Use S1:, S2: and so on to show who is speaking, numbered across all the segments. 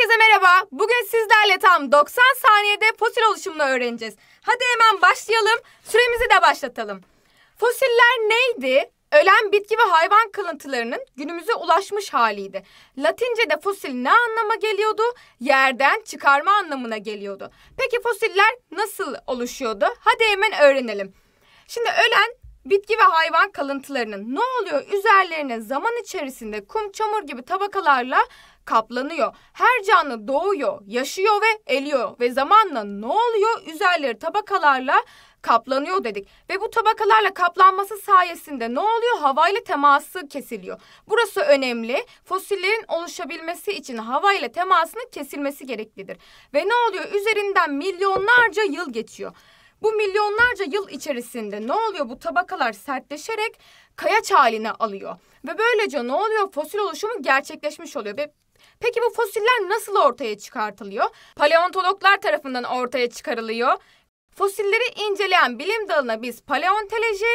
S1: Herkese merhaba. Bugün sizlerle tam 90 saniyede fosil oluşumunu öğreneceğiz. Hadi hemen başlayalım. Süremizi de başlatalım. Fosiller neydi? Ölen bitki ve hayvan kalıntılarının günümüze ulaşmış haliydi. Latince'de fosil ne anlama geliyordu? Yerden çıkarma anlamına geliyordu. Peki fosiller nasıl oluşuyordu? Hadi hemen öğrenelim. Şimdi ölen bitki ve hayvan kalıntılarının ne oluyor? Üzerlerine zaman içerisinde kum, çamur gibi tabakalarla kaplanıyor. Her canlı doğuyor, yaşıyor ve eliyor ve zamanla ne oluyor? Üzerleri tabakalarla kaplanıyor dedik. Ve bu tabakalarla kaplanması sayesinde ne oluyor? Havayla teması kesiliyor. Burası önemli. Fosillerin oluşabilmesi için havayla temasının kesilmesi gereklidir. Ve ne oluyor? Üzerinden milyonlarca yıl geçiyor. Bu milyonlarca yıl içerisinde ne oluyor? Bu tabakalar sertleşerek kayaç haline alıyor. Ve böylece ne oluyor? Fosil oluşumu gerçekleşmiş oluyor ve Peki bu fosiller nasıl ortaya çıkartılıyor? Paleontologlar tarafından ortaya çıkarılıyor. Fosilleri inceleyen bilim dalına biz paleontoloji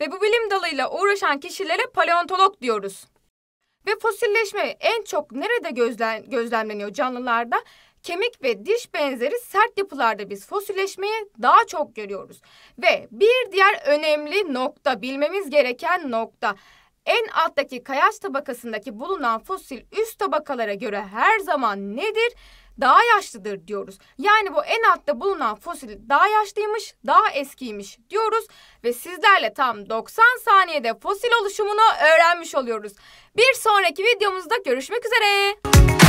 S1: ve bu bilim dalıyla uğraşan kişilere paleontolog diyoruz. Ve fosilleşme en çok nerede gözlen, gözlemleniyor canlılarda? kemik ve diş benzeri sert yapılarda biz fosilleşmeyi daha çok görüyoruz. Ve bir diğer önemli nokta, bilmemiz gereken nokta. En alttaki kayaç tabakasındaki bulunan fosil üst tabakalara göre her zaman nedir? Daha yaşlıdır diyoruz. Yani bu en altta bulunan fosil daha yaşlıymış, daha eskiymiş diyoruz ve sizlerle tam 90 saniyede fosil oluşumunu öğrenmiş oluyoruz. Bir sonraki videomuzda görüşmek üzere.